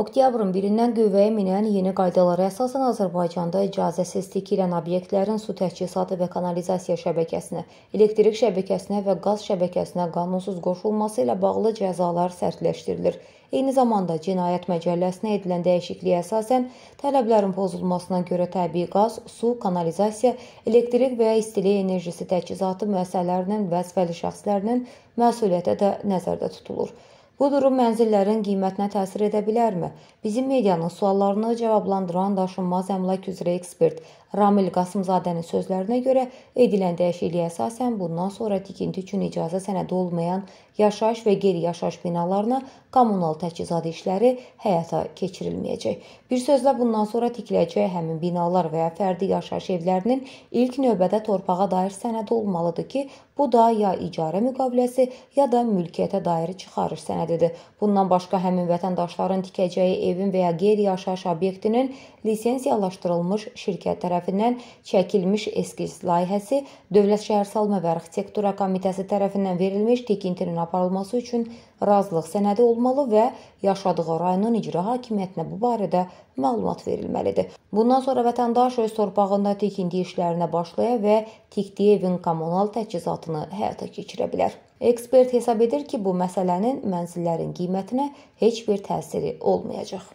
Oktyabrın 1-dən qüvvəyə minən yeni qaydalara əsasən Azərbaycanda icazəsiz tikilən obyektlərin su təchizatı və kanalizasiya şəbəkəsinə, elektrik şəbəkəsinə və qaz şəbəkəsinə qanunsuz qoşulması ilə bağlı cəzalar sərtləşdirilir. Eyni zamanda Cinayət Məcəlləsinə edilən dəyişikliyə əsasən tələblərin pozulmasına görə təbii qaz, su, kanalizasiya, elektrik və istilik enerjisi təchizatı müəssisələrinin vəzifəli şəxslərinin məsuliyyəti də nəzərdə tutulur. Bu durum mənzillərin qiymətinə təsir edə bilərmi? Bizim medianın suallarını cavablandıran daşınmaz əmlak üzrə ekspert Ramil Qasımzadənin sözlərinə görə edilən dəyişikliyə əsasən bundan sonra tikinti üçün icazə sənədi olmayan yaşayış və qeyri-yaşayış binalarına kommunal təchizat işləri həyata keçirilməyəcək. Bir sözlə bundan sonra tikiləcək həmin binalar və ya fərdi yaşayış evlərinin ilk növbədə torpağa dair sənədi olmalıdır ki, Bu da ya icarə müqaviləsi, ya da mülkiyyətə dair çıxarış sənədidir. Bundan başqa həmin vətəndaşların tikəcəyi evin və ya qeyri-yaşayış obyektinin lisensiyalaşdırılmış şirkət tərəfindən çəkilmiş eskiz layihəsi Dövlət Şəhərsalma və Arxitektura Komitəsi tərəfindən verilmiş tikintinin aparılması üçün razılıq sənədi olmalı və yaşadığı rayonun icra hakimiyyətinə bu barədə məlumat verilməlidir. Bundan sonra vətəndaş öz torpağında tikinti işlərinə başlaya və tikdiyi evin kommunal təchizatını həyatını həyata keçirə bilər. Ekspert hesab edir ki, bu məsələnin mənzillərin qiymətinə heç bir təsiri olmayacaq.